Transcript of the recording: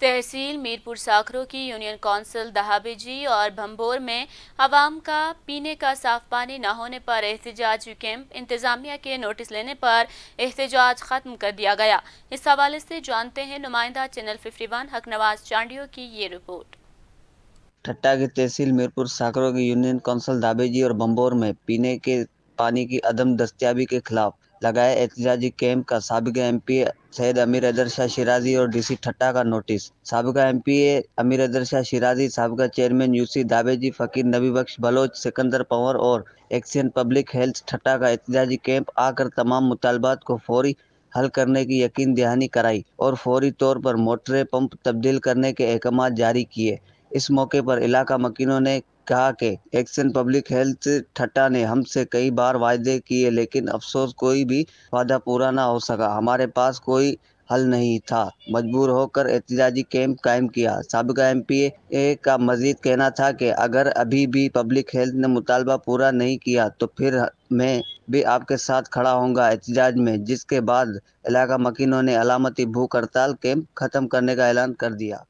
तहसील मीरपुर साखरों की union council दहाबेजी और भंभोर में आवाम का पीने का साफ पानी न होने पर एहतजाज कैंप इंतजामिया के नोटिस लेने पर एहतजाज खत्म कर दिया गया इस हवाले से जानते हैं नुमाइंदा चैनल 51 हक नवाज चांडियो की ये रिपोर्ट ठट्टा की तहसील मीरपुर साखरों की यूनियन काउंसिल दाबेजी और भंभोर में पीने के पानी की अदम दस्तियाबी के खिलाफ लगाए एहतजाजी कैंप का सबका एम पी सैद अमीर अदर शाह शिराजी और डीसी ठट्टा का नोटिस सबका एम पी ए अमीर अदर शाह शिराजी सबका चेयरमैन यूसी दाबेजी फकीर नबी बख्श बलोच सिकंदर पंवर और एक्सियन पब्लिक हेल्थ ठट्टा का एहतजाजी कैंप आकर तमाम मुतालबात को फौरी हल करने की यकीन दहानी कराई और फौरी तौर पर मोटरें पंप तब्दील करने के अहकाम जारी किए इस मौके पर इलाका मकीनों ने कहा कि एक्शन पब्लिक हेल्थ ठट्टा ने हमसे कई बार वायदे किए लेकिन अफसोस कोई भी वादा पूरा ना हो सका हमारे पास कोई हल नहीं था मजबूर होकर एहतजाजी कैंप कायम किया सबका एम पी ए का मजीद कहना था कि अगर अभी भी पब्लिक हेल्थ ने मुतालबा पूरा नहीं किया तो फिर मैं भी आपके साथ खड़ा होऊंगा एहतजाज में जिसके बाद इलाका मकीनों ने अलामती भूख हड़ताल कैंप खत्म करने का ऐलान कर दिया